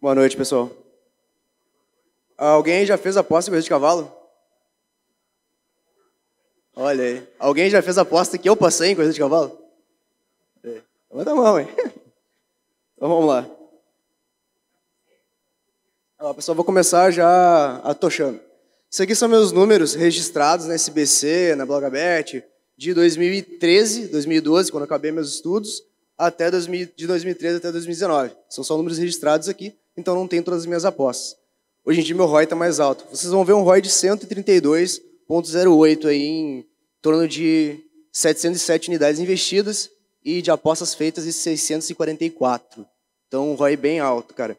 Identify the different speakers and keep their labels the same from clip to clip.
Speaker 1: Boa noite, pessoal. Alguém já fez aposta em corrida de cavalo? Olha aí. Alguém já fez aposta que eu passei em corrida de cavalo? É. Levanta a mão, hein? Então vamos lá. Ó, pessoal, vou começar já atochando. Isso aqui são meus números registrados na SBC, na Blogabet, de 2013, 2012, quando acabei meus estudos, até 2000, de 2013 até 2019. São só números registrados aqui então não tenho todas as minhas apostas. Hoje em dia meu ROI está mais alto. Vocês vão ver um ROI de 132,08 aí em torno de 707 unidades investidas e de apostas feitas de 644. Então um ROI bem alto, cara.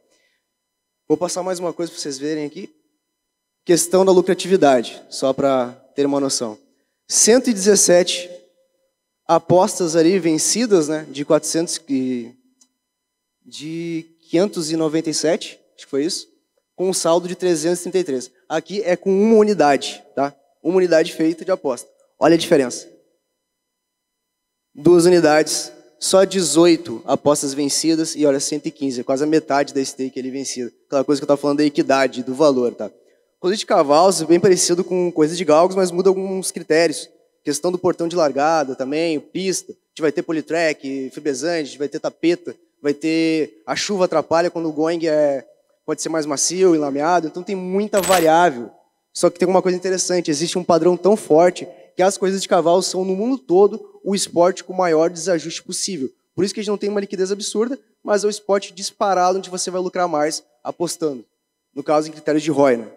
Speaker 1: Vou passar mais uma coisa para vocês verem aqui. Questão da lucratividade, só para ter uma noção. 117 apostas ali vencidas, né, de 400 de 597, acho que foi isso, com um saldo de 333. Aqui é com uma unidade, tá? Uma unidade feita de aposta. Olha a diferença. Duas unidades, só 18 apostas vencidas e olha, 115, é quase a metade da stake ele vencida. Aquela coisa que eu estou falando da equidade, do valor, tá? Coisa de cavalos, bem parecido com coisa de galgos, mas muda alguns critérios. Questão do portão de largada também, pista, a gente vai ter politrack, fibesante, a gente vai ter tapeta vai ter a chuva atrapalha quando o going é pode ser mais macio e lameado, então tem muita variável. Só que tem uma coisa interessante, existe um padrão tão forte que as coisas de cavalo são no mundo todo o esporte com o maior desajuste possível. Por isso que a gente não tem uma liquidez absurda, mas é o esporte disparado onde você vai lucrar mais apostando. No caso, em critérios de ROI, né?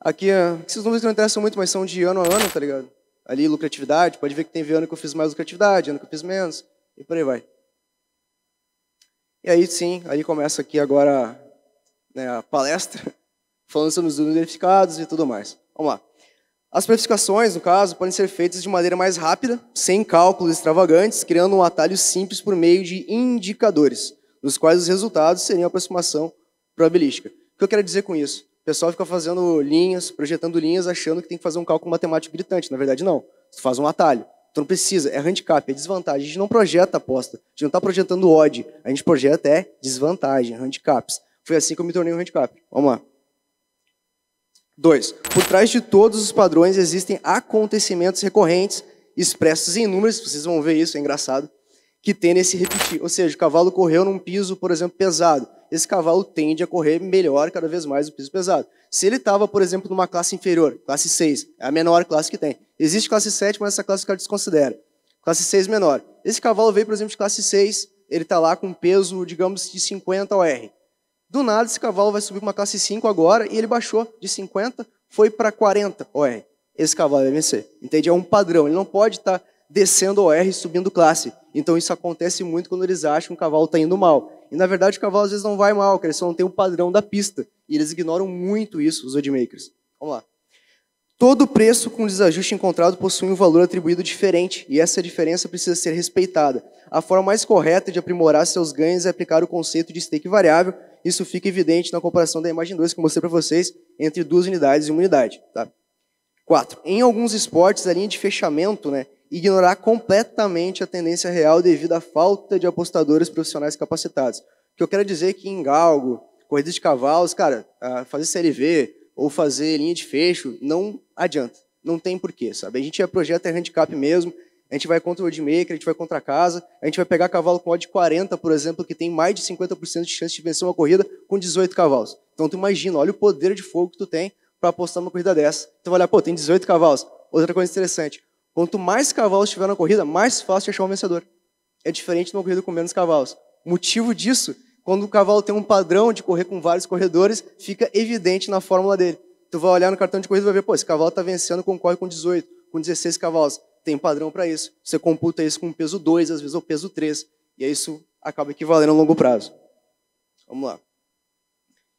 Speaker 1: Aqui, ah, esses números não interessam muito, mas são de ano a ano, tá ligado? Ali, lucratividade, pode ver que tem ano que eu fiz mais lucratividade, ano que eu fiz menos, e por aí vai. E aí sim, aí começa aqui agora né, a palestra, falando sobre os unificados e tudo mais. Vamos lá. As precificações, no caso, podem ser feitas de maneira mais rápida, sem cálculos extravagantes, criando um atalho simples por meio de indicadores, nos quais os resultados seriam aproximação probabilística. O que eu quero dizer com isso? O pessoal fica fazendo linhas, projetando linhas, achando que tem que fazer um cálculo matemático gritante. Na verdade, não. Você faz um atalho. Tu não precisa, é handicap, é desvantagem. A gente não projeta aposta, a gente não está projetando odd, a gente projeta é desvantagem, handicaps. Foi assim que eu me tornei um handicap. Vamos lá. Dois, por trás de todos os padrões existem acontecimentos recorrentes, expressos em números, vocês vão ver isso, é engraçado, que tendem a se repetir. Ou seja, o cavalo correu num piso, por exemplo, pesado esse cavalo tende a correr melhor cada vez mais o peso pesado. Se ele estava, por exemplo, numa classe inferior, classe 6, é a menor classe que tem. Existe classe 7, mas essa classe o cara desconsidera. Classe 6 menor. Esse cavalo veio, por exemplo, de classe 6, ele está lá com peso, digamos, de 50 OR. Do nada, esse cavalo vai subir para uma classe 5 agora e ele baixou de 50, foi para 40 OR. Esse cavalo vai é vencer. Entende? É um padrão. Ele não pode estar tá descendo OR e subindo classe. Então isso acontece muito quando eles acham que o cavalo está indo mal. E na verdade o cavalo às vezes não vai mal, eles só não tem o padrão da pista. E eles ignoram muito isso, os odd-makers. Vamos lá. Todo preço com desajuste encontrado possui um valor atribuído diferente, e essa diferença precisa ser respeitada. A forma mais correta de aprimorar seus ganhos é aplicar o conceito de stake variável. Isso fica evidente na comparação da imagem 2 que eu mostrei para vocês entre duas unidades e uma unidade. Tá? Em alguns esportes, a linha de fechamento né, ignorar completamente a tendência real devido à falta de apostadores profissionais capacitados. O que eu quero dizer é que em galgo, corrida de cavalos, cara, ah, fazer CLV ou fazer linha de fecho, não adianta. Não tem porquê, sabe? A gente é projeto é handicap mesmo, a gente vai contra o odmaker, a gente vai contra a casa, a gente vai pegar cavalo com odd 40, por exemplo, que tem mais de 50% de chance de vencer uma corrida com 18 cavalos. Então tu imagina, olha o poder de fogo que tu tem para apostar numa corrida dessa. Tu vai olhar, pô, tem 18 cavalos. Outra coisa interessante, Quanto mais cavalos tiver na corrida, mais fácil de achar um vencedor. É diferente de uma corrida com menos cavalos. Motivo disso, quando o cavalo tem um padrão de correr com vários corredores, fica evidente na fórmula dele. Tu vai olhar no cartão de corrida e vai ver, pô, esse cavalo está vencendo, concorre com 18, com 16 cavalos. Tem padrão para isso. Você computa isso com peso 2, às vezes, ou peso 3. E aí isso acaba equivalendo a longo prazo. Vamos lá.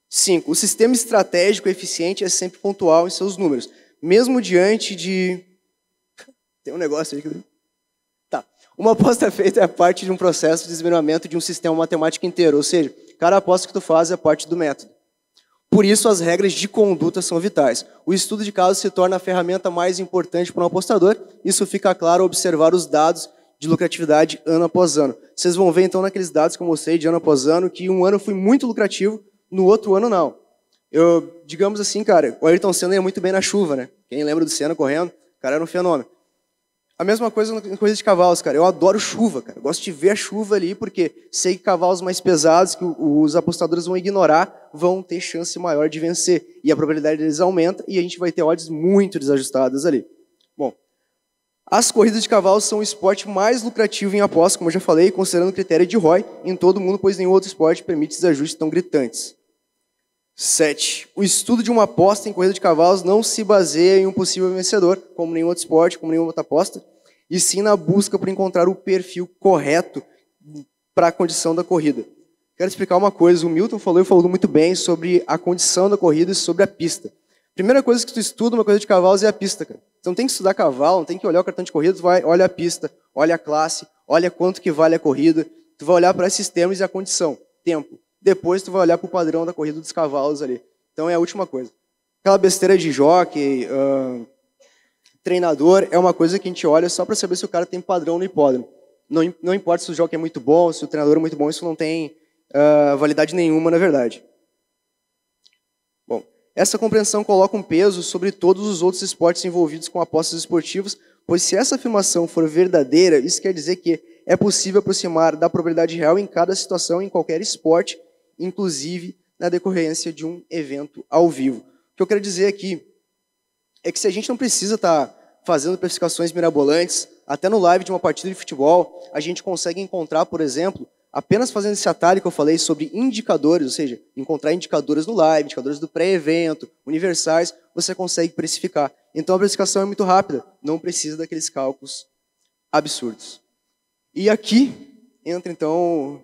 Speaker 1: 5. O sistema estratégico eficiente é sempre pontual em seus números, mesmo diante de tem um negócio aí que. Tá. Uma aposta feita é parte de um processo de desvendamento de um sistema matemático inteiro, ou seja, cada aposta que tu faz é parte do método. Por isso, as regras de conduta são vitais. O estudo de caso se torna a ferramenta mais importante para um apostador. Isso fica claro ao observar os dados de lucratividade ano após ano. Vocês vão ver, então, naqueles dados que eu mostrei de ano após ano, que um ano foi muito lucrativo, no outro ano não. Eu, digamos assim, cara, o Ayrton Senna ia muito bem na chuva, né? Quem lembra do Senna correndo? O cara era um fenômeno. A mesma coisa em corridas de cavalos, cara. Eu adoro chuva, cara. Eu gosto de ver a chuva ali, porque sei que cavalos mais pesados, que os apostadores vão ignorar, vão ter chance maior de vencer. E a probabilidade deles aumenta e a gente vai ter odds muito desajustadas ali. Bom, as corridas de cavalos são o esporte mais lucrativo em aposta, como eu já falei, considerando o critério de ROI em todo mundo, pois nenhum outro esporte permite desajustes tão gritantes. 7. O estudo de uma aposta em corrida de cavalos não se baseia em um possível vencedor, como nenhum outro esporte, como nenhuma outra aposta, e sim na busca por encontrar o perfil correto para a condição da corrida. Quero explicar uma coisa. O Milton falou e falou muito bem sobre a condição da corrida e sobre a pista. Primeira coisa que tu estuda uma coisa de cavalos é a pista, cara. Então tem que estudar cavalo, não tem que olhar o cartão de corrida, tu vai, olha a pista, olha a classe, olha quanto que vale a corrida, tu vai olhar para esses termos e a condição, tempo. Depois tu vai olhar para o padrão da corrida dos cavalos ali. Então é a última coisa. Aquela besteira de jockey, uh, treinador, é uma coisa que a gente olha só para saber se o cara tem padrão no hipódromo. Não, não importa se o jockey é muito bom, se o treinador é muito bom, isso não tem uh, validade nenhuma, na verdade. Bom, essa compreensão coloca um peso sobre todos os outros esportes envolvidos com apostas esportivas, pois se essa afirmação for verdadeira, isso quer dizer que é possível aproximar da probabilidade real em cada situação, em qualquer esporte, inclusive na decorrência de um evento ao vivo. O que eu quero dizer aqui é que se a gente não precisa estar tá fazendo precificações mirabolantes, até no live de uma partida de futebol, a gente consegue encontrar, por exemplo, apenas fazendo esse atalho que eu falei sobre indicadores, ou seja, encontrar indicadores no live, indicadores do pré-evento, universais, você consegue precificar. Então a precificação é muito rápida, não precisa daqueles cálculos absurdos. E aqui entra então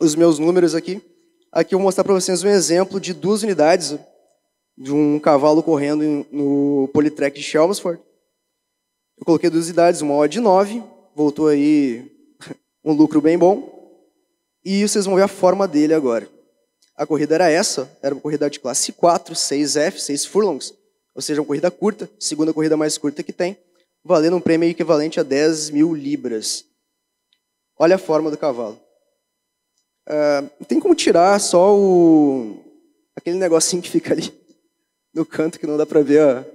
Speaker 1: os meus números aqui. Aqui eu vou mostrar para vocês um exemplo de duas unidades de um cavalo correndo no Politrack de Chelmsford. Eu coloquei duas unidades, uma odd de 9, voltou aí um lucro bem bom. E vocês vão ver a forma dele agora. A corrida era essa, era uma corrida de classe 4, 6F, 6 furlongs, ou seja, uma corrida curta, segunda corrida mais curta que tem, valendo um prêmio equivalente a 10 mil libras. Olha a forma do cavalo. Ah, tem como tirar só o aquele negocinho que fica ali no canto que não dá para ver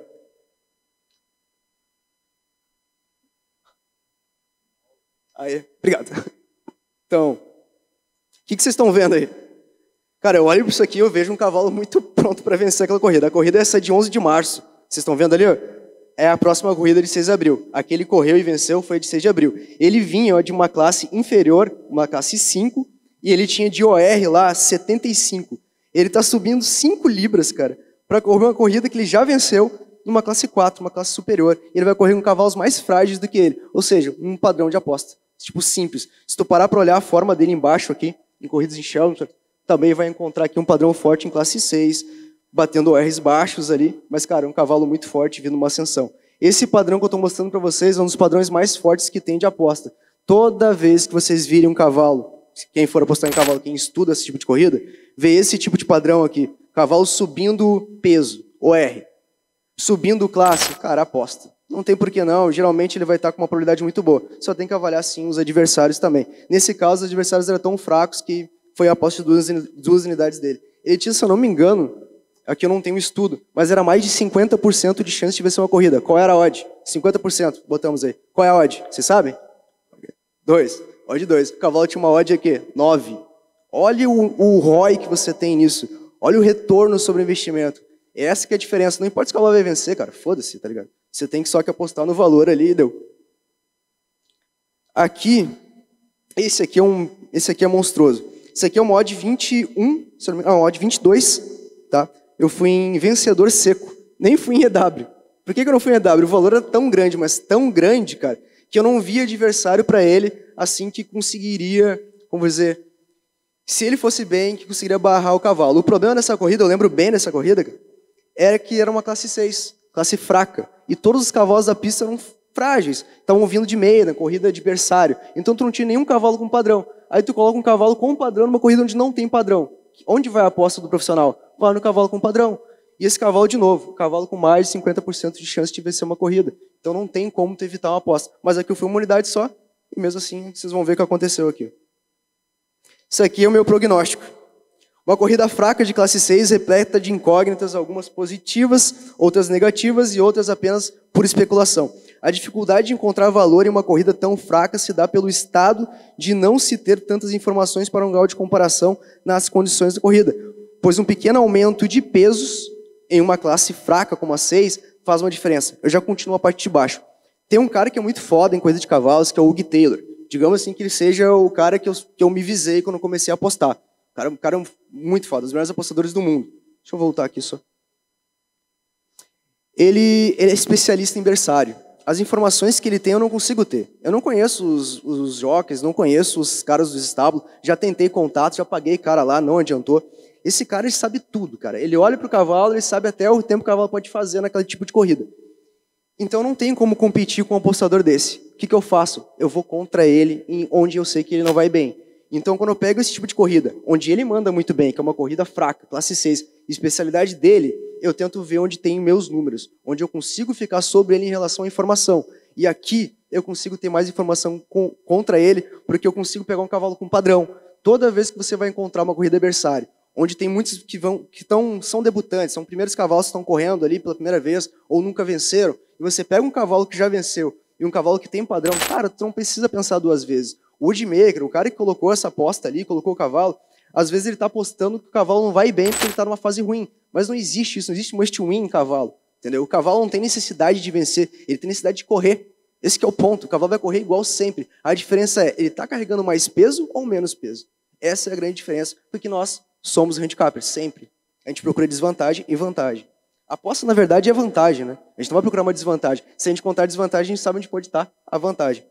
Speaker 1: Aí, obrigado. Então, o que, que vocês estão vendo aí? Cara, eu olho para isso aqui e eu vejo um cavalo muito pronto para vencer aquela corrida. A corrida é essa de 11 de março. Vocês estão vendo ali? É a próxima corrida de 6 de abril. Aquele correu e venceu foi de 6 de abril. Ele vinha ó, de uma classe inferior, uma classe 5, e ele tinha de OR lá 75. Ele está subindo 5 libras, cara, para correr uma corrida que ele já venceu numa classe 4, uma classe superior. E ele vai correr com cavalos mais frágeis do que ele. Ou seja, um padrão de aposta. Tipo, simples. Se tu parar para olhar a forma dele embaixo aqui, em corridas em Shelter, também vai encontrar aqui um padrão forte em classe 6, batendo R's baixos ali. Mas, cara, é um cavalo muito forte vindo uma ascensão. Esse padrão que eu estou mostrando para vocês é um dos padrões mais fortes que tem de aposta. Toda vez que vocês virem um cavalo quem for apostar em cavalo, quem estuda esse tipo de corrida, vê esse tipo de padrão aqui. Cavalo subindo peso, OR. Subindo classe, cara, aposta. Não tem por que não, geralmente ele vai estar com uma probabilidade muito boa. Só tem que avaliar sim os adversários também. Nesse caso, os adversários eram tão fracos que foi a aposta de duas, duas unidades dele. Ele tinha, se eu não me engano, aqui eu não tenho estudo, mas era mais de 50% de chance de vencer uma corrida. Qual era a odd? 50%, botamos aí. Qual é a odd? Vocês sabem? Dois. Odd 2. O cavalo tinha uma odd aqui, 9. Olha o, o ROI que você tem nisso. Olha o retorno sobre o investimento. Essa que é a diferença. Não importa se o cavalo vai vencer, cara. Foda-se, tá ligado? Você tem que só que apostar no valor ali e deu. Aqui, esse aqui é um, esse aqui é monstruoso. Esse aqui é uma odd 21, se não me engano, ah, odd 22, tá? Eu fui em vencedor seco. Nem fui em EW. Por que, que eu não fui em EW? O valor era tão grande, mas tão grande, cara, que eu não via adversário para ele, assim que conseguiria, como dizer, se ele fosse bem, que conseguiria barrar o cavalo. O problema dessa corrida, eu lembro bem dessa corrida, era que era uma classe 6, classe fraca, e todos os cavalos da pista eram frágeis, estavam vindo de meia, na corrida adversário. Então tu não tinha nenhum cavalo com padrão. Aí tu coloca um cavalo com padrão numa corrida onde não tem padrão. Onde vai a aposta do profissional? Vai no cavalo com padrão. E esse cavalo de novo, cavalo com mais de 50% de chance de vencer uma corrida. Então não tem como tu evitar uma aposta. Mas aqui fui uma unidade só, e mesmo assim vocês vão ver o que aconteceu aqui. Isso aqui é o meu prognóstico. Uma corrida fraca de classe 6 repleta de incógnitas, algumas positivas, outras negativas e outras apenas por especulação. A dificuldade de encontrar valor em uma corrida tão fraca se dá pelo estado de não se ter tantas informações para um grau de comparação nas condições da corrida, pois um pequeno aumento de pesos em uma classe fraca como a 6 faz uma diferença. Eu já continuo a parte de baixo. Tem um cara que é muito foda em coisa de cavalos, que é o Hugh Taylor. Digamos assim que ele seja o cara que eu, que eu me visei quando comecei a apostar. O cara, cara é muito foda, um dos melhores apostadores do mundo. Deixa eu voltar aqui só. Ele, ele é especialista em berçário. As informações que ele tem eu não consigo ter. Eu não conheço os, os jockeys, não conheço os caras do estábulo. Já tentei contato, já paguei cara lá, não adiantou. Esse cara ele sabe tudo, cara. Ele olha para o cavalo, ele sabe até o tempo que o cavalo pode fazer naquele tipo de corrida. Então não tem como competir com um apostador desse. O que, que eu faço? Eu vou contra ele em onde eu sei que ele não vai bem. Então quando eu pego esse tipo de corrida, onde ele manda muito bem, que é uma corrida fraca, classe 6, especialidade dele, eu tento ver onde tem meus números, onde eu consigo ficar sobre ele em relação à informação. E aqui eu consigo ter mais informação com, contra ele, porque eu consigo pegar um cavalo com padrão. Toda vez que você vai encontrar uma corrida adversária onde tem muitos que vão que tão, são debutantes, são primeiros cavalos que estão correndo ali pela primeira vez ou nunca venceram, e você pega um cavalo que já venceu e um cavalo que tem padrão, cara, tu não precisa pensar duas vezes. O Woodmaker, o cara que colocou essa aposta ali, colocou o cavalo, às vezes ele está apostando que o cavalo não vai bem porque ele está numa fase ruim, mas não existe isso, não existe must win em cavalo, entendeu? O cavalo não tem necessidade de vencer, ele tem necessidade de correr. Esse é o ponto, o cavalo vai correr igual sempre. A diferença é, ele está carregando mais peso ou menos peso? Essa é a grande diferença, porque nós somos handicappers, sempre. A gente procura desvantagem e vantagem. aposta, na verdade, é vantagem, né? A gente não vai procurar uma desvantagem. Se a gente contar a desvantagem, a gente sabe onde pode estar a vantagem.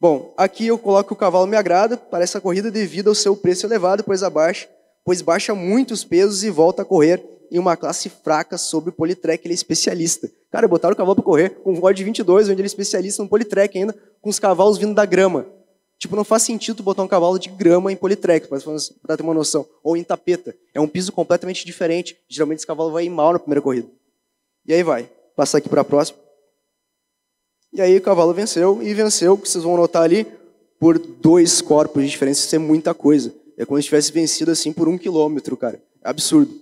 Speaker 1: Bom, aqui eu coloco que o cavalo me agrada para essa corrida devido ao seu preço elevado, pois abaixa, pois baixa muitos pesos e volta a correr em uma classe fraca sobre o politrek, ele é especialista. Cara, botaram o cavalo para correr com um de 22, onde ele é especialista no politrek ainda, com os cavalos vindo da grama. Tipo, não faz sentido botar um cavalo de grama em politrek, para ter uma noção. Ou em tapeta. É um piso completamente diferente. Geralmente esse cavalo vai ir mal na primeira corrida. E aí vai. Passar aqui para a próxima. E aí o cavalo venceu, e venceu, que vocês vão notar ali, por dois corpos de diferença, isso é muita coisa. É como se tivesse vencido assim por um quilômetro, cara. É absurdo.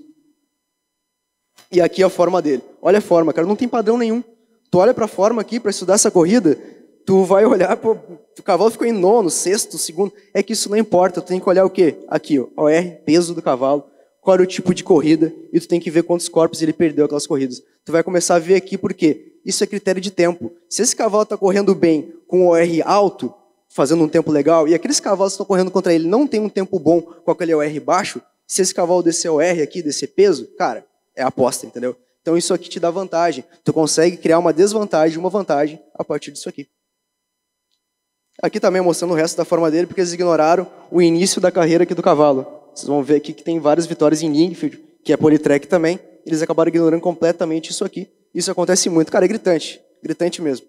Speaker 1: E aqui é a forma dele. Olha a forma, cara, não tem padrão nenhum. Tu olha para a forma aqui para estudar essa corrida, tu vai olhar, pô, o cavalo ficou em nono, sexto, segundo. É que isso não importa, tu tem que olhar o quê? Aqui, ó, OR, peso do cavalo, qual era o tipo de corrida, e tu tem que ver quantos corpos ele perdeu aquelas corridas. Tu vai começar a ver aqui por quê? Isso é critério de tempo. Se esse cavalo está correndo bem com OR alto, fazendo um tempo legal, e aqueles cavalos que estão correndo contra ele não tem um tempo bom com aquele OR baixo, se esse cavalo descer OR aqui, descer peso, cara, é aposta, entendeu? Então isso aqui te dá vantagem. Tu consegue criar uma desvantagem, uma vantagem a partir disso aqui. Aqui também mostrando o resto da forma dele, porque eles ignoraram o início da carreira aqui do cavalo. Vocês vão ver aqui que tem várias vitórias em Lingfield, que é Politrek também. Eles acabaram ignorando completamente isso aqui. Isso acontece muito. Cara, é gritante. Gritante mesmo.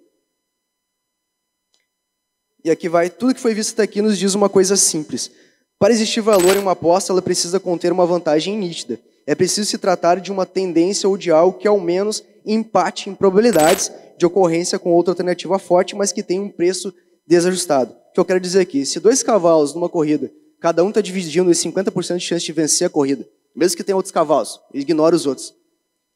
Speaker 1: E aqui vai, tudo que foi visto até aqui nos diz uma coisa simples. Para existir valor em uma aposta, ela precisa conter uma vantagem nítida. É preciso se tratar de uma tendência ou de algo que ao menos empate em probabilidades de ocorrência com outra alternativa forte, mas que tem um preço desajustado. O que eu quero dizer aqui, se dois cavalos numa corrida, cada um está dividindo 50% de chance de vencer a corrida, mesmo que tenha outros cavalos, ignora os outros.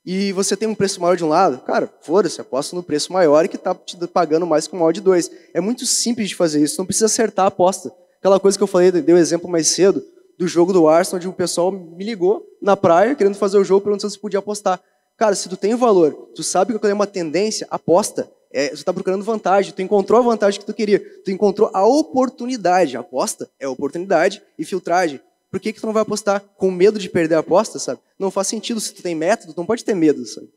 Speaker 1: E você tem um preço maior de um lado, cara, foda-se, aposta no preço maior e que está te pagando mais com o maior de dois. É muito simples de fazer isso, não precisa acertar a aposta. Aquela coisa que eu falei, dei o um exemplo mais cedo, do jogo do Arsenal, onde um pessoal me ligou na praia, querendo fazer o jogo, perguntando se podia apostar. Cara, se tu tem valor, tu sabe que eu é uma tendência, aposta. É, você está procurando vantagem, tu encontrou a vantagem que tu queria, tu encontrou a oportunidade. A aposta é oportunidade e filtragem. Por que, que tu não vai apostar com medo de perder a aposta, sabe? Não faz sentido se tu tem método, tu não pode ter medo, sabe?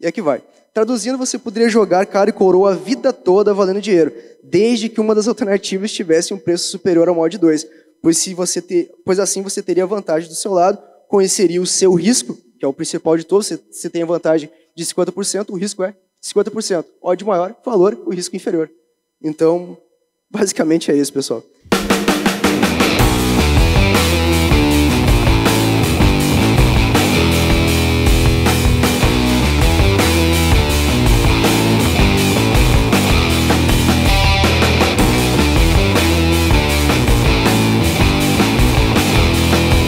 Speaker 1: E aqui vai. Traduzindo, você poderia jogar cara e coroa a vida toda valendo dinheiro, desde que uma das alternativas tivesse um preço superior ao mod 2, pois, se você ter, pois assim você teria vantagem do seu lado, conheceria o seu risco, que é o principal de todos, você, você tem a vantagem de 50%, o risco é 50%. Odd maior, valor, o risco inferior. Então, basicamente é isso, pessoal.